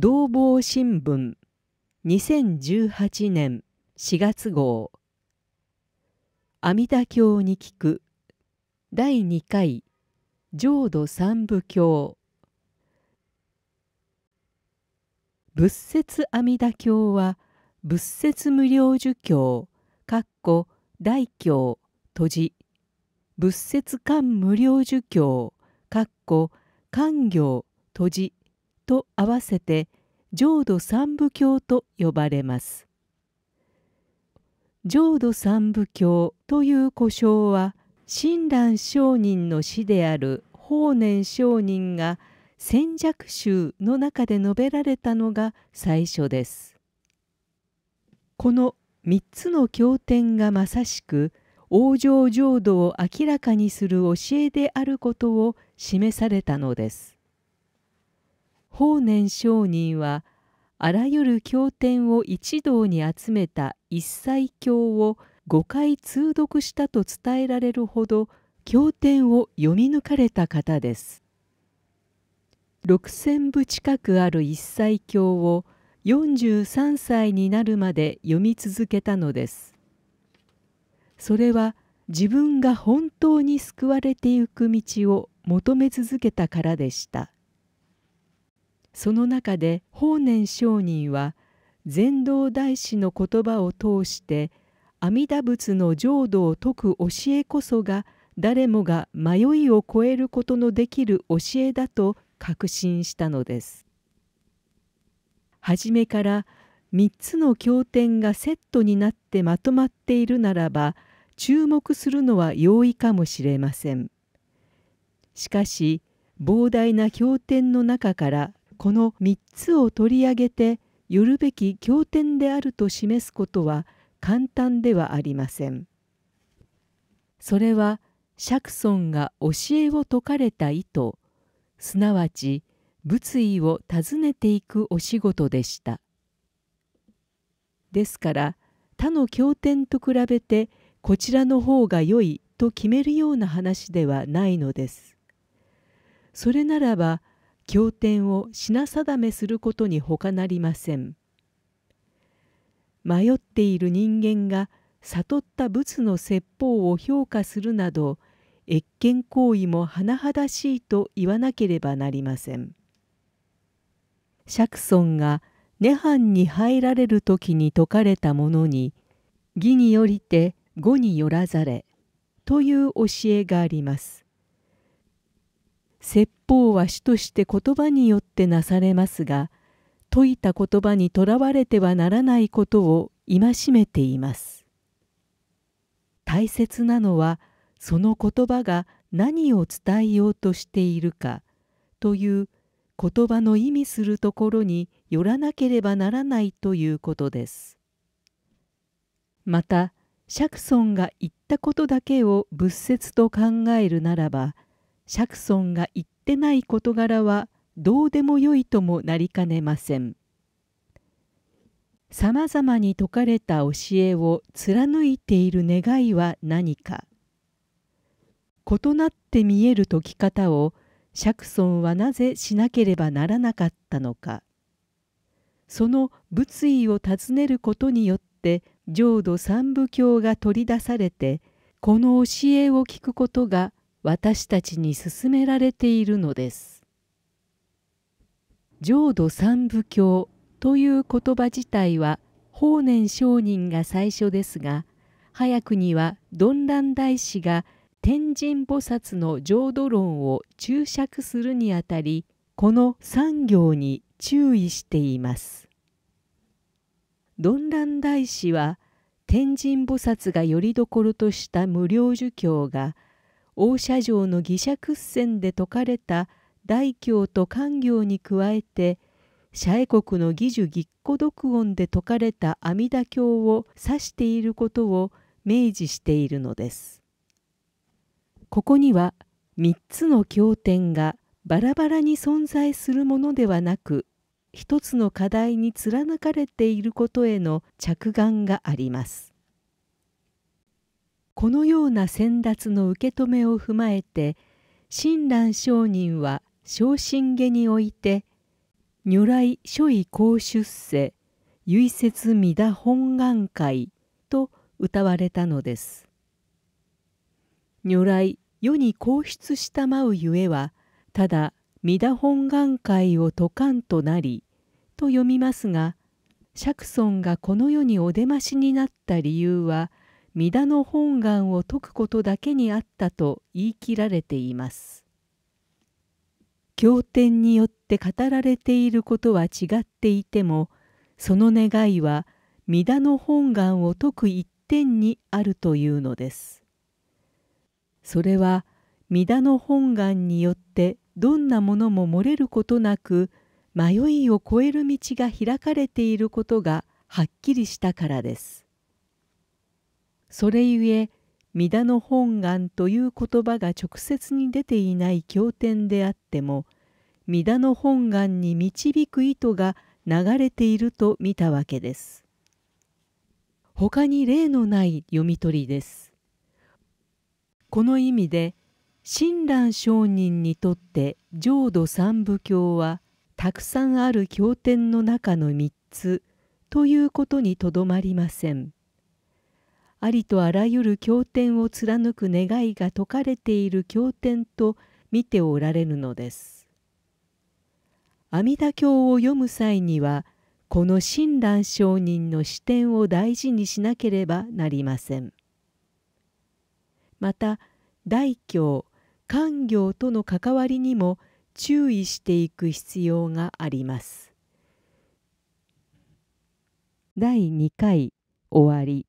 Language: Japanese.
同房新聞2018年4月号阿弥陀経に聞く第2回浄土三部経仏説阿弥陀経は仏説無料儒教っこ大教閉じ仏説官無料儒教っこ官行閉じと合わせて浄土三部教と呼ばれます。浄土三部教という呼称は親鸞上人の師である法然上人が戦略集の中で述べられたのが最初です。この3つの経典がまさしく往生浄土を明らかにする教えであることを示されたのです。法然上人はあらゆる経典を一堂に集めた一切経を5回通読したと伝えられるほど経典を読み抜かれた方です。6,000部近くある一切経を43歳になるまで読み続けたのです。それは自分が本当に救われてゆく道を求め続けたからでした。その中で法然上人は禅道大師の言葉を通して阿弥陀仏の浄土を説く教えこそが誰もが迷いを超えることのできる教えだと確信したのです。初めから3つの経典がセットになってまとまっているならば注目するのは容易かもしれません。しかし膨大な経典の中からこの3つを取り上げてよるべき経典であると示すことは簡単ではありません。それは釈尊が教えを説かれた意図すなわち仏意を訪ねていくお仕事でした。ですから他の経典と比べてこちらの方が良いと決めるような話ではないのです。それならば経典を品定めすることにほかなりません。迷っている人間が悟った仏の説法を評価するなど越見行為も甚だしいと言わなければなりません。釈尊が涅槃に入られる時に説かれたものに「義によりて語によらざれ」という教えがあります。説法は主として言葉によってなされますが説いた言葉にとらわれてはならないことを戒めています大切なのはその言葉が何を伝えようとしているかという言葉の意味するところによらなければならないということですまた釈尊が言ったことだけを仏説と考えるならば「釈尊が言ってない事柄はどうでもよいともなりかねません。さまざまに説かれた教えを貫いている願いは何か異なって見える解き方を釈尊はなぜしなければならなかったのかその仏意を尋ねることによって浄土三部教が取り出されてこの教えを聞くことが私たちに勧められているのです。浄土三部教という言葉自体は法然上人が最初ですが早くには鈍蘭大師が天神菩薩の浄土論を注釈するにあたりこの3行に注意しています。鈍蘭大師は天神菩薩がよりどころとした無料儒教が「王社城の義者屈戦で説かれた大教と官行に加えて社英国の義樹ぎっ独音で説かれた阿弥陀経を指していることを明示しているのです。ここには3つの経典がバラバラに存在するものではなく一つの課題に貫かれていることへの着眼があります。このような先達の受け止めを踏まえて親鸞上人は昇進下において如来諸位公出世唯説弥田本願会と歌われたのです。如来世に皇出したまうゆえはただ弥田本願会を解かんとなりと読みますが釈尊がこの世にお出ましになった理由は弥陀の本願を説くことだけにあったと言い切られています。経典によって語られていることは違っていてもその願いは弥陀の本願を説く一点にあるというのです。それは弥陀の本願によってどんなものも漏れることなく迷いを超える道が開かれていることがはっきりしたからです。それゆえ弥陀の本願という言葉が直接に出ていない経典であっても弥陀の本願に導く意図が流れていると見たわけです。他に例のない読み取りです。この意味で親鸞上人にとって浄土三部教はたくさんある経典の中の3つということにとどまりません。ありとあらゆる経典を貫く願いが説かれている経典と見ておられるのです。阿弥陀経を読む際にはこの親鸞上人の視点を大事にしなければなりません。また大経、官業との関わりにも注意していく必要があります。第2回終わり